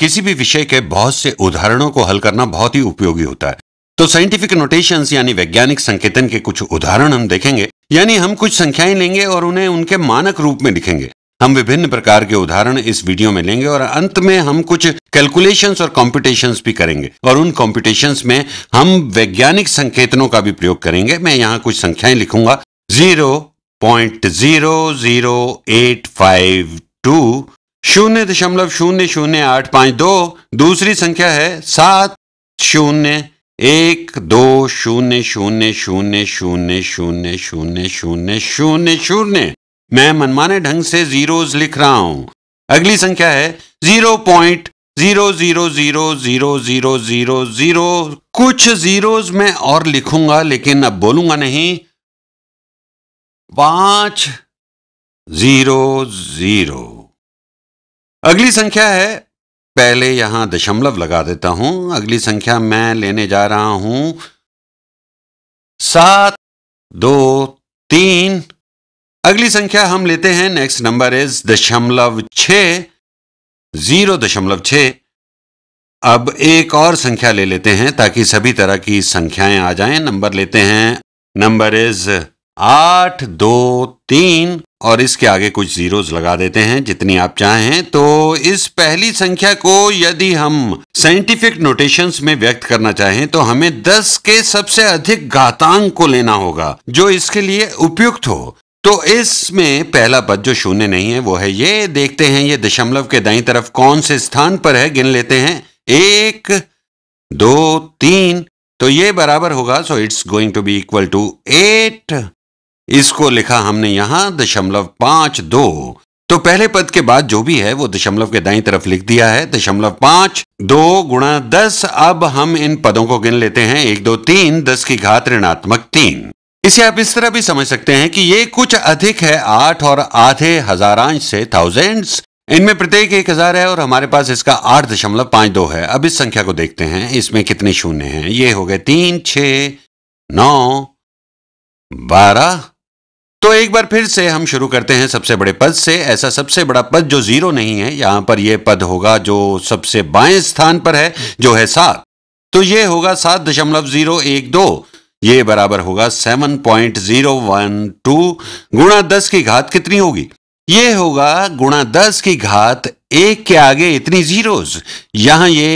किसी भी विषय के बहुत से उदाहरणों को हल करना बहुत ही उपयोगी होता है तो साइंटिफिक नोटेशंस यानी वैज्ञानिक संकेतन के कुछ उदाहरण हम देखेंगे यानी हम कुछ संख्याएं लेंगे और उन्हें उनके मानक रूप में लिखेंगे हम विभिन्न प्रकार के उदाहरण इस वीडियो में लेंगे और अंत में हम कुछ कैलकुलेशंस और कॉम्पिटेशन भी करेंगे और उन कॉम्पिटेशन में हम वैज्ञानिक संकेतनों का भी प्रयोग करेंगे मैं यहाँ कुछ संख्याएं लिखूंगा zero point zero zero eight five two शून्य दशमलव शून्य शून्य आठ पाँच दो दूसरी संख्या है सात शून्य एक दो शून्य शून्य शून्य शून्य शून्य शून्य शून्य शून्य शून्य मैं मनमाने ढंग से जीरोज लिख रहा हूं अगली संख्या है zero point zero zero zero zero zero zero zero कुछ जीरोज मैं और लिखूंगा लेकिन अब बोलूंगा नहीं पांच जीरो जीरो अगली संख्या है पहले यहां दशमलव लगा देता हूं अगली संख्या मैं लेने जा रहा हूं सात दो तीन अगली संख्या हम लेते हैं नेक्स्ट नंबर इज दशमलव छ जीरो दशमलव छ अब एक और संख्या ले लेते हैं ताकि सभी तरह की संख्याएं आ जाएं नंबर लेते हैं नंबर इज आठ दो तीन और इसके आगे कुछ जीरोस लगा देते हैं जितनी आप चाहें तो इस पहली संख्या को यदि हम साइंटिफिक नोटेशंस में व्यक्त करना चाहें तो हमें दस के सबसे अधिक घातांक को लेना होगा जो इसके लिए उपयुक्त हो तो इसमें पहला पद जो शून्य नहीं है वो है ये देखते हैं ये दशमलव के दाई तरफ कौन से स्थान पर है गिन लेते हैं एक दो तीन तो ये बराबर होगा so it's going to be equal to eight इसको लिखा हमने यहां दशमलव पांच दो तो पहले पद के बाद जो भी है वो दशमलव के दाई तरफ लिख दिया है दशमलव पांच दो गुणा दस अब हम इन पदों को गिन लेते हैं एक दो तीन दस की घात ऋणात्मक तीन इसे आप इस तरह भी समझ सकते हैं कि ये कुछ अधिक है आठ और आधे हजारांश से थाउजेंड्स इनमें प्रत्येक एक हजार है और हमारे पास इसका आठ दशमलव पांच दो है अब इस संख्या को देखते हैं इसमें कितने शून्य हैं ये हो गए तीन छ नौ बारह तो एक बार फिर से हम शुरू करते हैं सबसे बड़े पद से ऐसा सबसे बड़ा पद जो जीरो नहीं है यहां पर यह पद होगा जो सबसे बाएं स्थान पर है जो है सात तो यह होगा सात दशमलव जीरो एक दो ये बराबर होगा seven point zero one two गुणा दस की घात कितनी होगी ये होगा गुणा दस की घात एक के आगे इतनी जीरोज यहां ये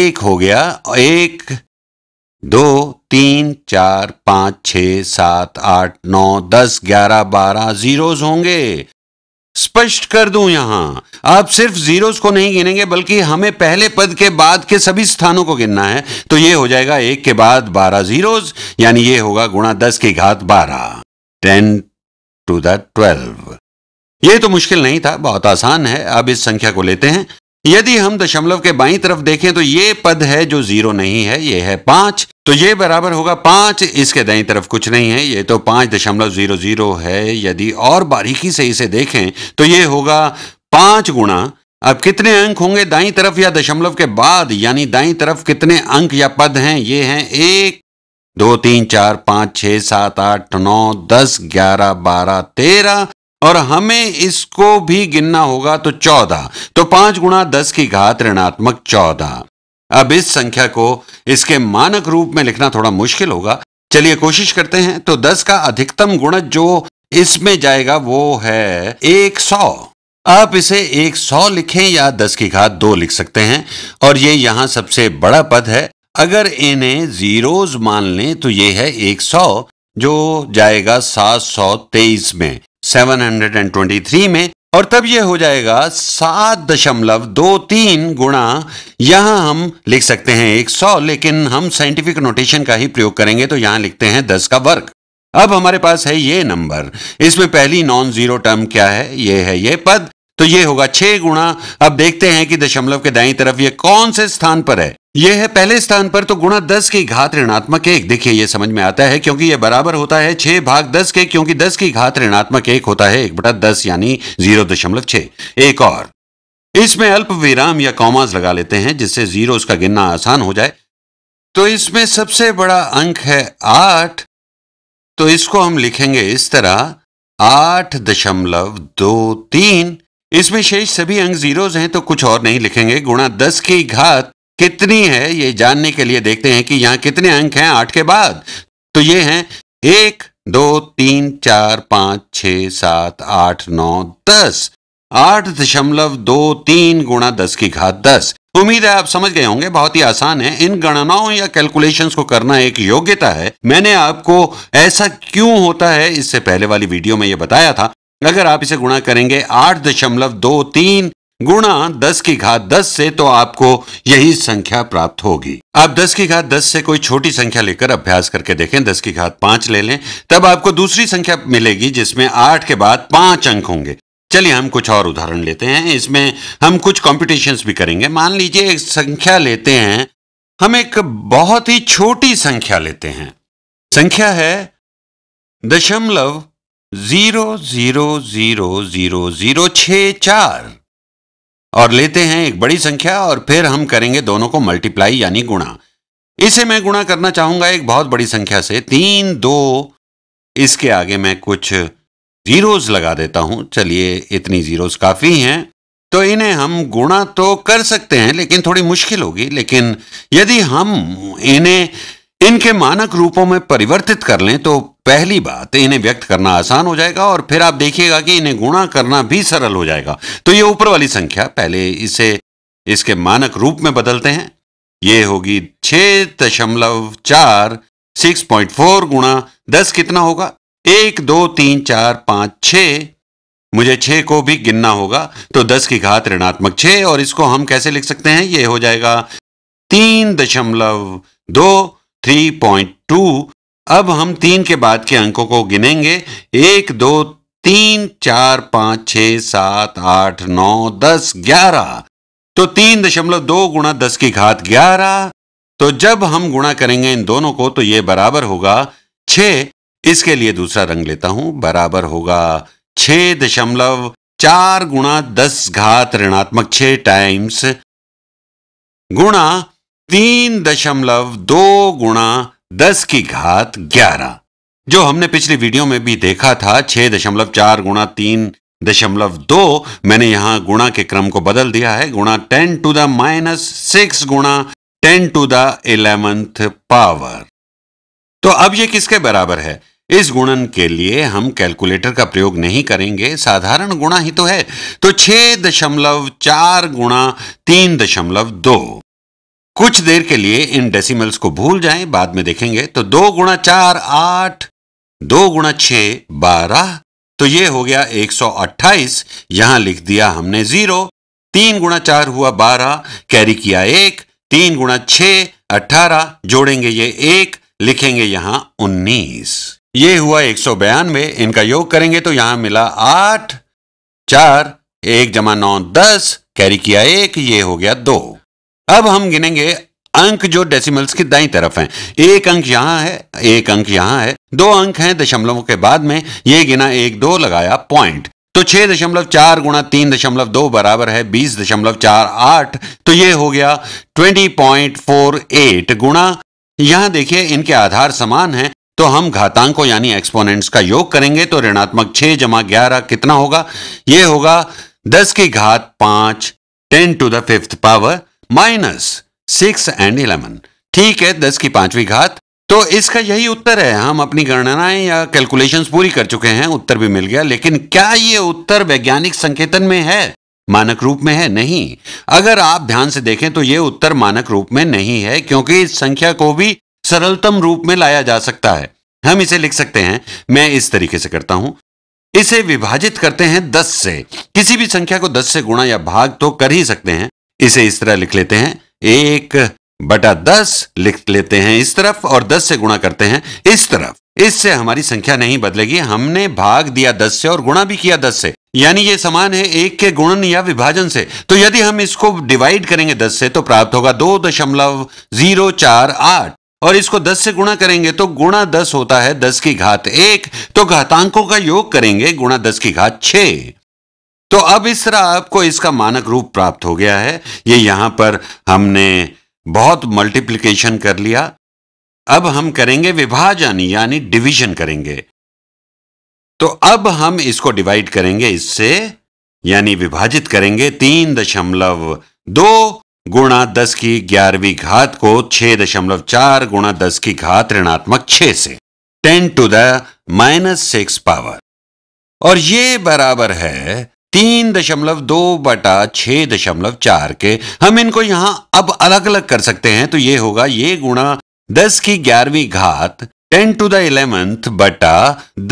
एक हो गया एक दो तीन चार पाँच छ सात आठ नौ दस ग्यारह बारह जीरोज होंगे स्पष्ट कर दूं यहां आप सिर्फ जीरोस को नहीं गिनेंगे बल्कि हमें पहले पद के बाद के सभी स्थानों को गिनना है तो यह हो जाएगा एक के बाद बारह जीरोस यानी यह होगा गुणा दस की घात बारह टेन टू द ट्वेल्व ये तो मुश्किल नहीं था बहुत आसान है अब इस संख्या को लेते हैं यदि हम दशमलव के बाई तरफ देखें तो ये पद है जो जीरो नहीं है ये है पांच तो ये बराबर होगा पांच इसके दाई तरफ कुछ नहीं है ये तो पांच दशमलव ज़ीरो ज़ीरो है यदि और बारीकी से इसे देखें तो ये होगा पांच गुणा अब कितने अंक होंगे दाई तरफ या दशमलव के बाद यानी दाई तरफ कितने अंक या पद हैं ये हैं एक दो तीन चार पांच छह सात आठ नौ दस ग्यारह बारह तेरह और हमें इसको भी गिनना होगा तो चौदह तो पांच गुणा दस की घात ऋणात्मक चौदह अब इस संख्या को इसके मानक रूप में लिखना थोड़ा मुश्किल होगा चलिए कोशिश करते हैं तो दस का अधिकतम गुणज जो इसमें जाएगा वो है एक सौ आप इसे एक सौ लिखें या दस की घात दो लिख सकते हैं और ये यहां सबसे बड़ा पद है अगर इन्हें जीरोज मान लें तो ये है एक सौ जो जाएगा सात सौ तेईस में seven hundred and twenty three में और तब यह हो जाएगा सात दशमलव दो तीन गुणा यहां हम लिख सकते हैं एक सौ लेकिन हम साइंटिफिक नोटेशन का ही प्रयोग करेंगे तो यहां लिखते हैं दस का वर्ग अब हमारे पास है ये नंबर इसमें पहली नॉन जीरो टर्म क्या है ये है ये पद तो ये होगा छह गुणा अब देखते हैं कि दशमलव के दाई तरफ ये कौन से स्थान पर है यह है पहले स्थान पर तो गुणा दस की घात ऋणात्मक एक देखिए यह समझ में आता है क्योंकि यह बराबर होता है छह भाग दस के क्योंकि दस की घात ऋणात्मक एक होता है एक बटा दस यानी जीरो दशमलव छह एक और इसमें अल्प विराम या कॉमास लगा लेते हैं जिससे जीरो उसका गिनना आसान हो जाए तो इसमें सबसे बड़ा अंक है आठ तो इसको हम लिखेंगे इस तरह आठ दशमलव दो तीन इसमें शेष सभी अंक जीरोज हैं तो कुछ और नहीं लिखेंगे गुणा दस की घात कितनी है ये जानने के लिए देखते हैं कि यहां कितने अंक हैं आठ के बाद तो ये हैं एक दो तीन चार पांच छ सात आठ नौ दस आठ दशमलव दो तीन गुणा दस की घात दस उम्मीद है आप समझ गए होंगे बहुत ही आसान है इन गणनाओं या कैलकुलेशंस को करना एक योग्यता है मैंने आपको ऐसा क्यों होता है इससे पहले वाली वीडियो में यह बताया था अगर आप इसे गुणा करेंगे आठ दशमलव दो तीन गुणा दस की घात दस से तो आपको यही संख्या प्राप्त होगी आप दस की घात दस से कोई छोटी संख्या लेकर अभ्यास करके देखें दस की घात पांच ले लें तब आपको दूसरी संख्या मिलेगी जिसमें आठ के बाद पांच अंक होंगे चलिए हम कुछ और उदाहरण लेते हैं इसमें हम कुछ कॉम्पिटिशन भी करेंगे मान लीजिए एक संख्या लेते हैं हम एक बहुत ही छोटी संख्या लेते हैं संख्या है दशमलव zero zero zero zero zero छ चार और लेते हैं एक बड़ी संख्या और फिर हम करेंगे दोनों को मल्टीप्लाई यानी गुणा इसे मैं गुणा करना चाहूंगा एक बहुत बड़ी संख्या से तीन दो इसके आगे मैं कुछ जीरोज लगा देता हूं चलिए इतनी जीरोज काफी हैं तो इन्हें हम गुणा तो कर सकते हैं लेकिन थोड़ी मुश्किल होगी लेकिन यदि हम इन्हें इनके मानक रूपों में परिवर्तित कर लें तो पहली बात इन्हें व्यक्त करना आसान हो जाएगा और फिर आप देखिएगा कि इन्हें गुणा करना भी सरल हो जाएगा तो ये ऊपर वाली संख्या पहले इसे इसके मानक रूप में बदलते हैं ये होगी छ दशमलव चार सिक्स पॉइंट फोर गुणा दस कितना होगा एक दो तीन चार पांच छ मुझे छ को भी गिनना होगा तो दस की घात ऋणात्मक छ और इसको हम कैसे लिख सकते हैं ये हो जाएगा तीन दशमलव दो थ्री पॉइंट टू अब हम तीन के बाद के अंकों को गिनेंगे एक दो तीन चार पांच छ सात आठ नौ दस ग्यारह तो तीन दशमलव दो गुणा दस की घात ग्यारह तो जब हम गुणा करेंगे इन दोनों को तो ये बराबर होगा छ इसके लिए दूसरा रंग लेता हूं बराबर होगा छ दशमलव चार गुणा दस घात ऋणात्मक छ टाइम्स गुणा तीन दशमलव दो गुणा दस की घात ग्यारह जो हमने पिछली वीडियो में भी देखा था छह दशमलव चार गुणा तीन दशमलव दो मैंने यहां गुणा के क्रम को बदल दिया है गुणा ten to the minus six गुणा ten to the eleventh power तो अब ये किसके बराबर है इस गुणन के लिए हम कैलकुलेटर का प्रयोग नहीं करेंगे साधारण गुणा ही तो है तो छह दशमलव चार गुणा तीन दशमलव दो कुछ देर के लिए इन डेसिमल्स को भूल जाएं बाद में देखेंगे तो दो गुणा चार आठ दो गुणा छ बारह तो ये हो गया 128 यहां लिख दिया हमने जीरो तीन गुणा चार हुआ बारह कैरी किया एक तीन गुणा छ अठारह जोड़ेंगे ये एक लिखेंगे यहां उन्नीस ये हुआ एक सौ बयानवे इनका योग करेंगे तो यहां मिला आठ चार एक जमा नौ दस कैरी किया एक ये हो गया दो अब हम गिनेंगे अंक जो डेसिमल्स की दाई तरफ हैं एक अंक यहां है एक अंक यहां है दो अंक हैं दशमलवों के बाद में यह गिना एक दो लगाया पॉइंट तो छह दशमलव चार गुणा तीन दशमलव दो बराबर है बीस दशमलव चार आठ तो ये हो गया ट्वेंटी पॉइंट फोर एट गुणा यहां देखिए इनके आधार समान है तो हम घातांकों यानी एक्सपोनेंट्स का योग करेंगे तो ऋणात्मक छह जमा ग्यारह कितना होगा यह होगा दस की घात पांच ten to the fifth power minus six and eleven ठीक है दस की पांचवी घात तो इसका यही उत्तर है हम अपनी गणनाएं या कैलकुलेशंस पूरी कर चुके हैं उत्तर भी मिल गया लेकिन क्या ये उत्तर वैज्ञानिक संकेतन में है मानक रूप में है नहीं अगर आप ध्यान से देखें तो यह उत्तर मानक रूप में नहीं है क्योंकि इस संख्या को भी सरलतम रूप में लाया जा सकता है हम इसे लिख सकते हैं मैं इस तरीके से करता हूं इसे विभाजित करते हैं दस से किसी भी संख्या को दस से गुणा या भाग तो कर ही सकते हैं इसे इस तरह लिख लेते हैं एक बटा दस लिख लेते हैं इस तरफ और दस से गुणा करते हैं इस तरफ इससे हमारी संख्या नहीं बदलेगी हमने भाग दिया दस से और गुणा भी किया दस से यानी ये समान है एक के गुणन या विभाजन से तो यदि हम इसको डिवाइड करेंगे दस से तो प्राप्त होगा दो दशमलव जीरो चार आठ और इसको दस से गुणा करेंगे तो गुणा दस होता है दस की घात एक तो घातांकों का योग करेंगे गुणा दस की घात छह तो अब इस तरह आपको इसका मानक रूप प्राप्त हो गया है ये यहां पर हमने बहुत मल्टीप्लीकेशन कर लिया अब हम करेंगे विभाजन यानी डिवीजन करेंगे तो अब हम इसको डिवाइड करेंगे इससे यानी विभाजित करेंगे तीन दशमलव दो गुणा दस की ग्यारहवीं घात को छह दशमलव चार गुणा दस की घात ऋणात्मक छह से ten to the minus six power और ये बराबर है तीन दशमलव दो बटा छः दशमलव चार के हम इनको यहाँ अब अलग अलग कर सकते हैं तो ये होगा ये गुणा दस की ग्यारहवीं घात टेन टू द इलेवेंथ बटा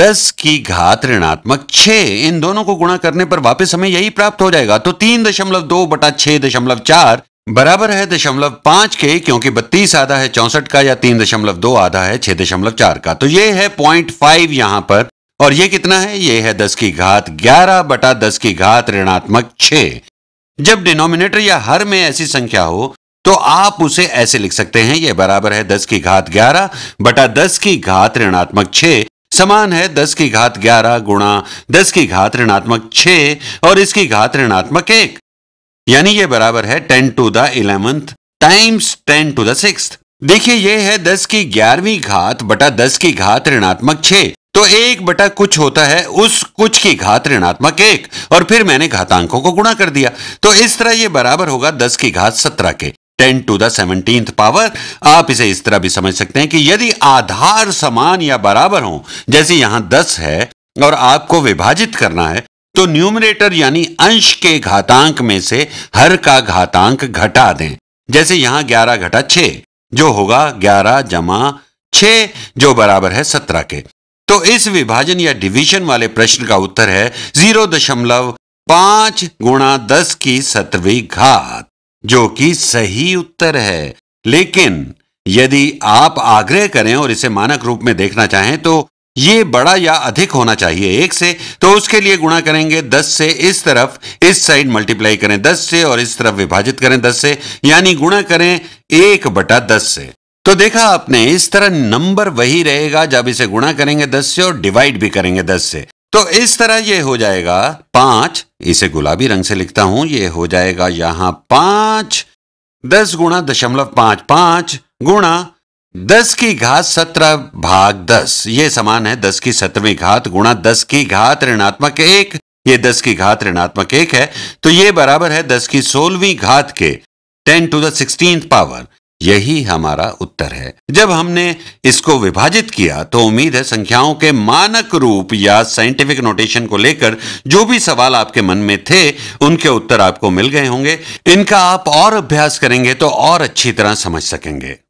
दस की घात ऋणात्मक छ इन दोनों को गुणा करने पर वापस हमें यही प्राप्त हो जाएगा तो तीन दशमलव दो बटा छ दशमलव चार बराबर है दशमलव पांच के क्योंकि बत्तीस आधा है चौसठ का या तीन दशमलव दो आधा है छह दशमलव चार का तो ये है पॉइंट फाइव यहां पर और ये कितना है ये है दस की घात ग्यारह बटा दस की घात ऋणात्मक छ जब डिनोमिनेटर या हर में ऐसी संख्या हो तो आप उसे ऐसे लिख सकते हैं यह बराबर है दस की घात ग्यारह बटा दस की घात ऋणात्मक छ समान है दस की घात ग्यारह गुणा दस की घात ऋणात्मक छ और इसकी घात ऋणात्मक एक यानी यह बराबर है ten to the eleventh times ten to the six देखिए यह है दस की ग्यारहवीं घात बटा दस की घात ऋणात्मक छ तो एक बटा कुछ होता है उस कुछ की घात ऋणात्मक एक और फिर मैंने घातांकों को गुणा कर दिया तो इस तरह ये बराबर होगा दस की घात सत्रह के ten to the seventeenth power आप इसे इस तरह भी समझ सकते हैं कि यदि आधार समान या बराबर हो जैसे यहां दस है और आपको विभाजित करना है तो न्यूमिनेटर यानी अंश के घातांक में से हर का घातांक घटा दें जैसे यहां ग्यारह घटा छ जो होगा ग्यारह जमा छ जो बराबर है सत्रह के तो इस विभाजन या डिवीजन वाले प्रश्न का उत्तर है जीरो दशमलव पांच गुणा दस की सतवी घात जो कि सही उत्तर है लेकिन यदि आप आग्रह करें और इसे मानक रूप में देखना चाहें तो ये बड़ा या अधिक होना चाहिए एक से तो उसके लिए गुणा करेंगे दस से इस तरफ इस साइड मल्टीप्लाई करें दस से और इस तरफ विभाजित करें दस से यानी गुणा करें एक बटा दस से तो देखा आपने इस तरह नंबर वही रहेगा जब इसे गुणा करेंगे दस से और डिवाइड भी करेंगे दस से तो इस तरह ये हो जाएगा पांच इसे गुलाबी रंग से लिखता हूं ये हो जाएगा यहां पांच दस गुणा दशमलव पांच पांच गुणा दस की घात सत्रह भाग दस ये समान है दस की सत्रहवीं घात गुणा दस की घात ऋणात्मक एक ये दस की घात ऋणात्मक एक है तो ये बराबर है दस की सोलहवीं घात के ten to the sixteen power यही हमारा उत्तर है जब हमने इसको विभाजित किया तो उम्मीद है संख्याओं के मानक रूप या साइंटिफिक नोटेशन को लेकर जो भी सवाल आपके मन में थे उनके उत्तर आपको मिल गए होंगे इनका आप और अभ्यास करेंगे तो और अच्छी तरह समझ सकेंगे